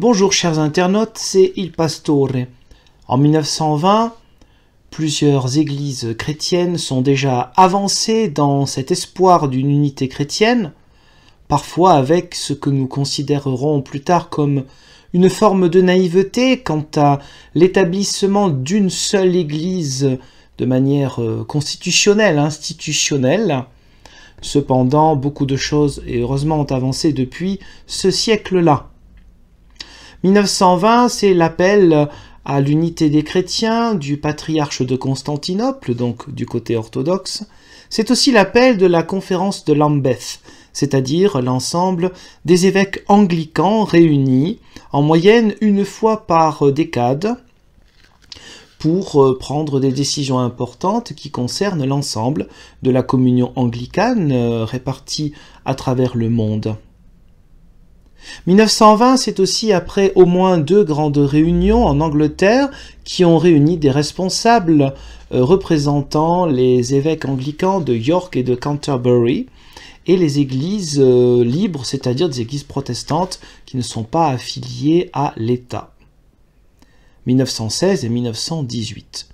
Bonjour chers internautes, c'est Il Pastore. En 1920, plusieurs églises chrétiennes sont déjà avancées dans cet espoir d'une unité chrétienne, parfois avec ce que nous considérerons plus tard comme une forme de naïveté quant à l'établissement d'une seule église de manière euh, constitutionnelle, institutionnelle. Cependant, beaucoup de choses, et heureusement, ont avancé depuis ce siècle-là. 1920, c'est l'appel à l'unité des chrétiens du patriarche de Constantinople, donc du côté orthodoxe. C'est aussi l'appel de la conférence de Lambeth, c'est-à-dire l'ensemble des évêques anglicans réunis en moyenne une fois par décade pour euh, prendre des décisions importantes qui concernent l'ensemble de la communion anglicane euh, répartie à travers le monde. 1920, c'est aussi après au moins deux grandes réunions en Angleterre qui ont réuni des responsables euh, représentant les évêques anglicans de York et de Canterbury et les églises euh, libres, c'est-à-dire des églises protestantes qui ne sont pas affiliées à l'État. 1916 et 1918.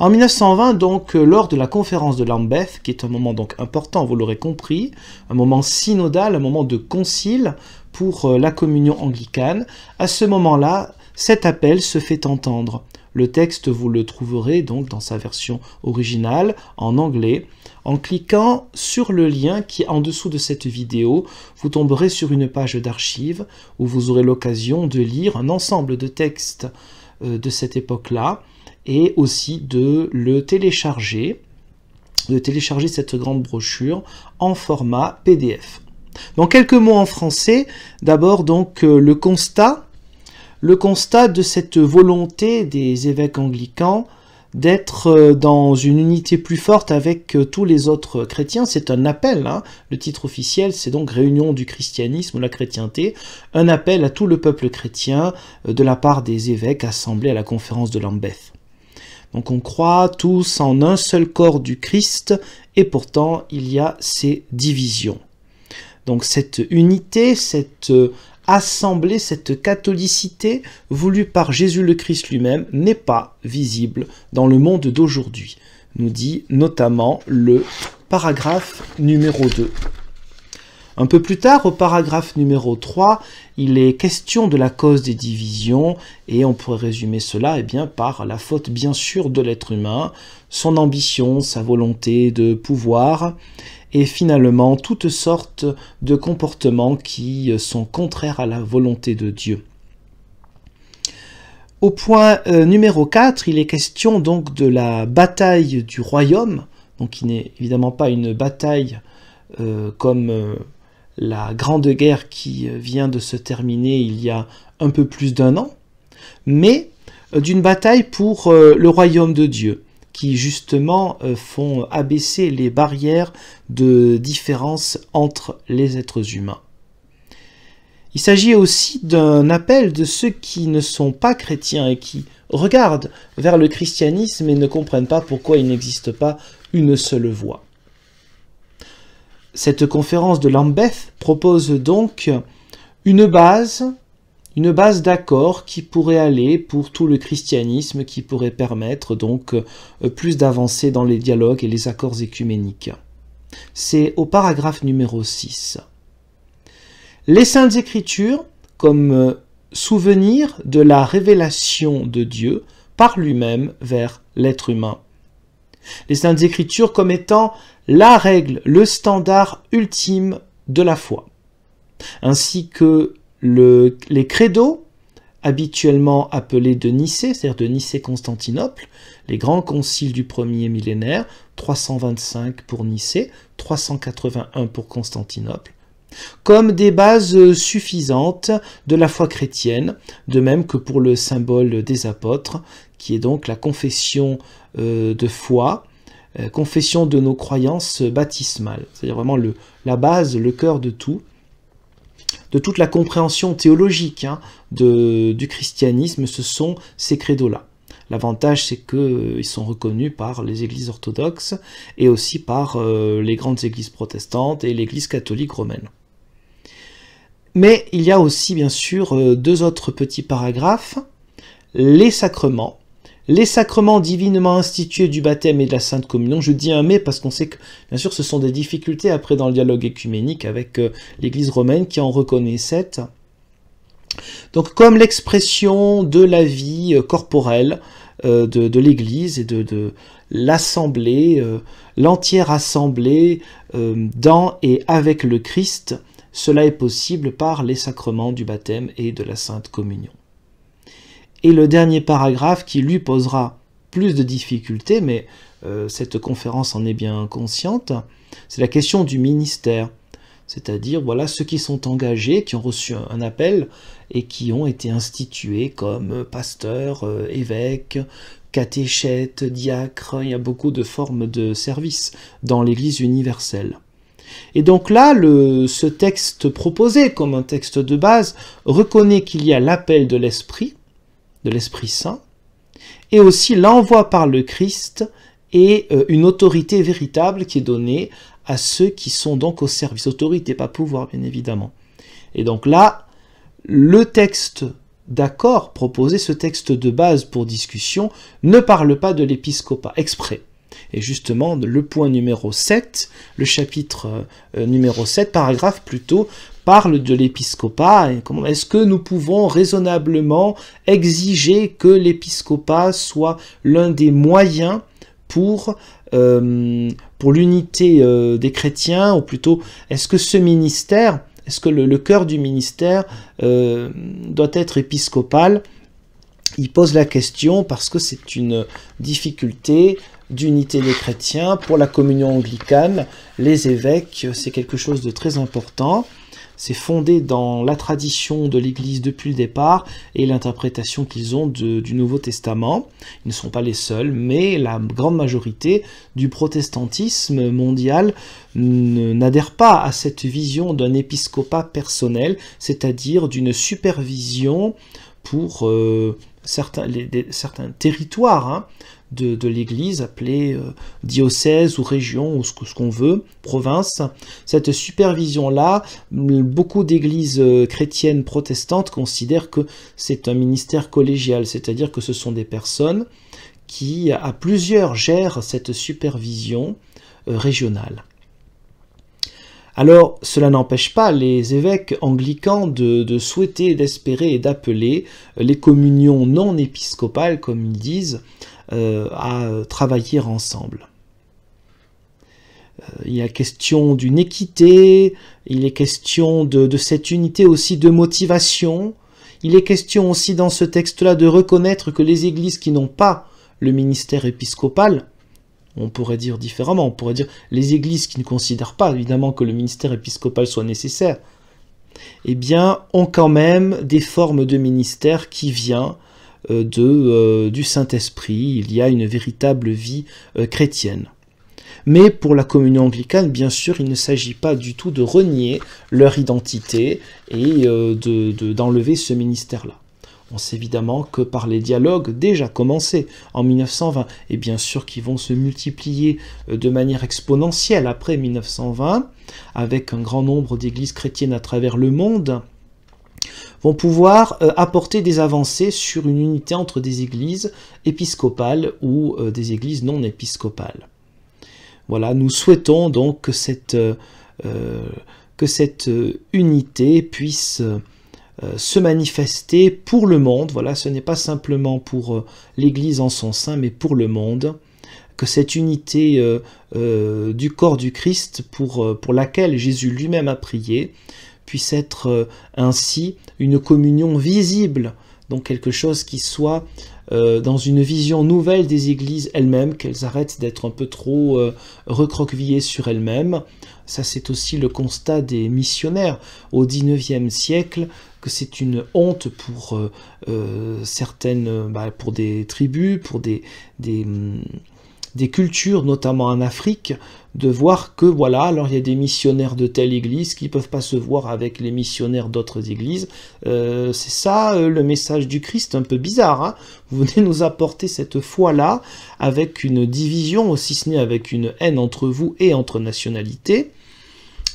En 1920, donc, euh, lors de la conférence de Lambeth, qui est un moment donc important, vous l'aurez compris, un moment synodal, un moment de concile pour euh, la communion anglicane, à ce moment-là, cet appel se fait entendre. Le texte, vous le trouverez donc dans sa version originale en anglais. En cliquant sur le lien qui est en dessous de cette vidéo, vous tomberez sur une page d'archives où vous aurez l'occasion de lire un ensemble de textes euh, de cette époque-là et aussi de le télécharger, de télécharger cette grande brochure en format PDF. Donc quelques mots en français. D'abord donc euh, le constat, le constat de cette volonté des évêques anglicans d'être euh, dans une unité plus forte avec euh, tous les autres chrétiens. C'est un appel, hein. le titre officiel c'est donc Réunion du christianisme ou la chrétienté, un appel à tout le peuple chrétien de la part des évêques assemblés à la conférence de Lambeth. Donc on croit tous en un seul corps du Christ et pourtant il y a ces divisions. Donc cette unité, cette euh, assemblée, cette catholicité voulue par Jésus le Christ lui-même n'est pas visible dans le monde d'aujourd'hui, nous dit notamment le paragraphe numéro 2. Un peu plus tard, au paragraphe numéro 3, il est question de la cause des divisions, et on pourrait résumer cela eh bien, par la faute bien sûr de l'être humain, son ambition, sa volonté de pouvoir, et finalement toutes sortes de comportements qui euh, sont contraires à la volonté de Dieu. Au point euh, numéro 4, il est question donc de la bataille du royaume, donc qui n'est évidemment pas une bataille euh, comme la grande guerre qui vient de se terminer il y a un peu plus d'un an, mais d'une bataille pour le royaume de Dieu qui justement euh, font abaisser les barrières de différence entre les êtres humains. Il s'agit aussi d'un appel de ceux qui ne sont pas chrétiens et qui regardent vers le christianisme et ne comprennent pas pourquoi il n'existe pas une seule voie. Cette conférence de Lambeth propose donc une base une base d'accord qui pourrait aller pour tout le christianisme, qui pourrait permettre donc euh, plus d'avancées dans les dialogues et les accords écuméniques. C'est au paragraphe numéro 6. Les saintes écritures, comme euh, souvenir de la révélation de Dieu par lui-même vers l'être humain. Les saintes écritures comme étant la règle, le standard ultime de la foi, ainsi que les credos, habituellement appelés de Nicée, c'est-à-dire de Nicée-Constantinople, les grands conciles du premier millénaire, 325 pour Nicée, 381 pour Constantinople, comme des bases suffisantes de la foi chrétienne, de même que pour le symbole des apôtres, qui est donc la confession euh, de foi, euh, confession de nos croyances baptismales, c'est-à-dire vraiment la base, le cœur de tout de toute la compréhension théologique hein, du christianisme, ce sont ces credos-là. L'avantage, c'est qu'ils euh, sont reconnus par les églises orthodoxes et aussi par euh, les grandes églises protestantes et l'église catholique romaine. Mais il y a aussi, bien sûr, euh, deux autres petits paragraphes. Les sacrements, les sacrements divinement institués du baptême et de la Sainte Communion. Je dis un mais parce qu'on sait que, bien sûr, ce sont des difficultés après dans le dialogue écuménique avec euh, l'Église romaine qui en reconnaît sept. Donc comme l'expression de la vie euh, corporelle euh, de, l'Église et de l'assemblée, l'entière assemblée dans et avec le Christ, cela est possible par les sacrements du baptême et de la Sainte Communion. Et le dernier paragraphe qui lui posera plus de difficultés, mais euh, cette conférence en est bien consciente, c'est la question du ministère. C'est-à-dire, voilà, ceux qui sont engagés, qui ont reçu un appel et qui ont été institués comme euh, pasteurs, euh, évêques, catéchètes, diacres. Hein, il y a beaucoup de formes de service dans l'Église universelle. Et donc là, ce texte proposé comme un texte de base reconnaît qu'il y a l'appel de l'Esprit, l'Esprit Saint, et aussi l'envoi par le Christ et euh, une autorité véritable qui est donnée à ceux qui sont donc au service. Autorité, pas pouvoir, bien évidemment. Et donc là, le texte d'accord proposé, ce texte de base pour discussion, ne parle pas de l'épiscopat, exprès. Et justement, le point numéro 7, le chapitre euh, numéro 7, paragraphe plutôt, parle de l'épiscopat. Est-ce que nous pouvons raisonnablement exiger que l'épiscopat soit l'un des moyens pour, euh, l'unité euh, des chrétiens, ou plutôt est-ce que ce ministère, est-ce que le, cœur du ministère euh, doit être épiscopal Il pose la question parce que c'est une difficulté d'unité des chrétiens. Pour la communion anglicane, les évêques, c'est quelque chose de très important. C'est fondé dans la tradition de l'Église depuis le départ et l'interprétation qu'ils ont du Nouveau Testament. Ils ne sont pas les seuls, mais la grande majorité du protestantisme mondial n'adhère pas à cette vision d'un épiscopat personnel, c'est-à-dire d'une supervision pour euh, certains, territoires. Hein, de, l'Église, appelée euh, diocèse ou région ou ce, qu'on veut, province. Cette supervision-là, beaucoup d'églises euh, chrétiennes protestantes considèrent que c'est un ministère collégial, c'est-à-dire que ce sont des personnes qui, à plusieurs, gèrent cette supervision euh, régionale. Alors, cela n'empêche pas les évêques anglicans de souhaiter, d'espérer et d'appeler les communions non épiscopales, comme ils disent, euh, à travailler ensemble. Euh, il y a question d'une équité, il est question de, de, cette unité aussi de motivation, il est question aussi dans ce texte-là de reconnaître que les églises qui n'ont pas le ministère épiscopal, on pourrait dire différemment, on pourrait dire les églises qui ne considèrent pas évidemment que le ministère épiscopal soit nécessaire, eh bien, ont quand même des formes de ministère qui vient euh, de, euh, du Saint-Esprit, il y a une véritable vie euh, chrétienne. Mais pour la communion anglicane, bien sûr, il ne s'agit pas du tout de renier leur identité et d'enlever de, ce ministère-là. On sait évidemment que par les dialogues déjà commencés en 1920, et bien sûr qui vont se multiplier de manière exponentielle après 1920, avec un grand nombre d'églises chrétiennes à travers le monde, vont pouvoir euh, apporter des avancées sur une unité entre des églises épiscopales ou euh, des églises non épiscopales. Voilà, nous souhaitons donc que cette, euh, que cette unité puisse se manifester pour le monde. Voilà, ce n'est pas simplement pour l'Église en son sein, mais pour le monde que cette unité du corps du Christ pour, pour laquelle Jésus lui-même a prié puisse être euh, ainsi une communion visible, donc quelque chose qui soit euh, dans une vision nouvelle des églises elles-mêmes, qu'elles arrêtent d'être un peu trop euh, recroquevillées sur elles-mêmes. Ça, c'est aussi le constat des missionnaires au XIXe siècle, que c'est une honte pour certaines, bah, pour des tribus, pour des hum, des cultures, notamment en Afrique, de voir que voilà, alors il y a des missionnaires de telle église qui ne peuvent pas se voir avec les missionnaires d'autres églises. Euh, c'est ça euh, le message du Christ, un peu bizarre. Hein. Vous venez nous apporter cette foi-là avec une division, aussi ce n'est avec une haine entre vous et entre nationalités.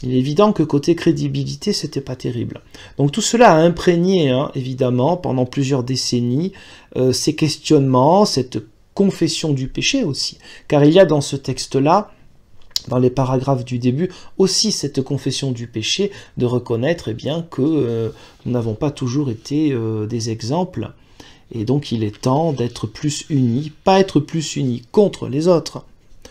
Il est évident que côté crédibilité, c'était pas terrible. Donc tout cela a imprégné, hein, évidemment, pendant plusieurs décennies, euh, ces questionnements, cette confession du péché aussi, car il y a dans ce texte-là dans les paragraphes du début, aussi cette confession du péché, de reconnaître eh bien, que euh, nous n'avons pas toujours été euh, des exemples. Et donc il est temps d'être plus unis, pas être plus unis contre les autres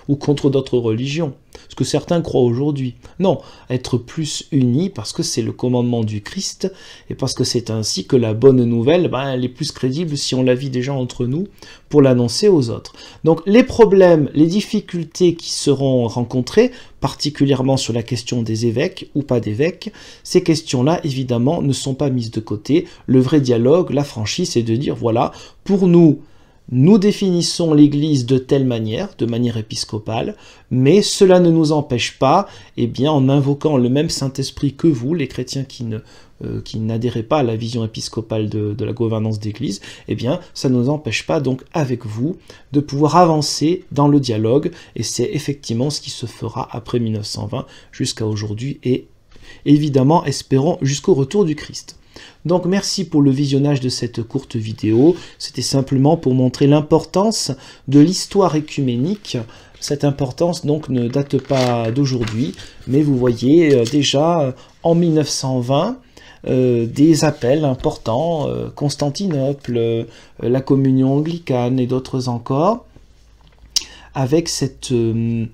ou contre d'autres religions ce que certains croient aujourd'hui. Non, être plus unis parce que c'est le commandement du Christ et parce que c'est ainsi que la bonne nouvelle, ben, elle est plus crédible si on la vit déjà entre nous pour l'annoncer aux autres. Donc les problèmes, les difficultés qui seront rencontrées, particulièrement sur la question des évêques ou pas d'évêques, ces questions-là, évidemment, ne sont pas mises de côté. Le vrai dialogue, la franchise, c'est de dire, voilà, pour nous, nous définissons l'Église de telle manière, de manière épiscopale, mais cela ne nous empêche pas, eh bien, en invoquant le même Saint-Esprit que vous, les chrétiens qui ne euh, qui n'adhéraient pas à la vision épiscopale de, la gouvernance d'Église, eh bien, ça ne nous empêche pas, donc, avec vous, de pouvoir avancer dans le dialogue, et c'est effectivement ce qui se fera après 1920 jusqu'à aujourd'hui, et évidemment, espérons jusqu'au retour du Christ. Donc merci pour le visionnage de cette courte vidéo. C'était simplement pour montrer l'importance de l'histoire écuménique. Cette importance donc ne date pas d'aujourd'hui, mais vous voyez euh, déjà euh, en 1920, euh, des appels importants, Constantinople, la communion anglicane et d'autres encore, avec cette, euh,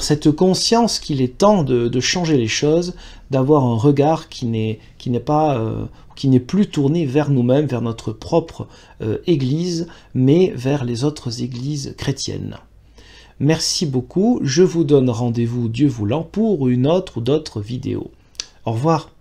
cette conscience qu'il est temps de, changer les choses, d'avoir un regard qui n'est pas euh, qui n'est plus tourné vers nous-mêmes, vers notre propre euh, Église, mais vers les autres Églises chrétiennes. Merci beaucoup, je vous donne rendez-vous, Dieu voulant, pour une autre ou d'autres vidéos. Au revoir.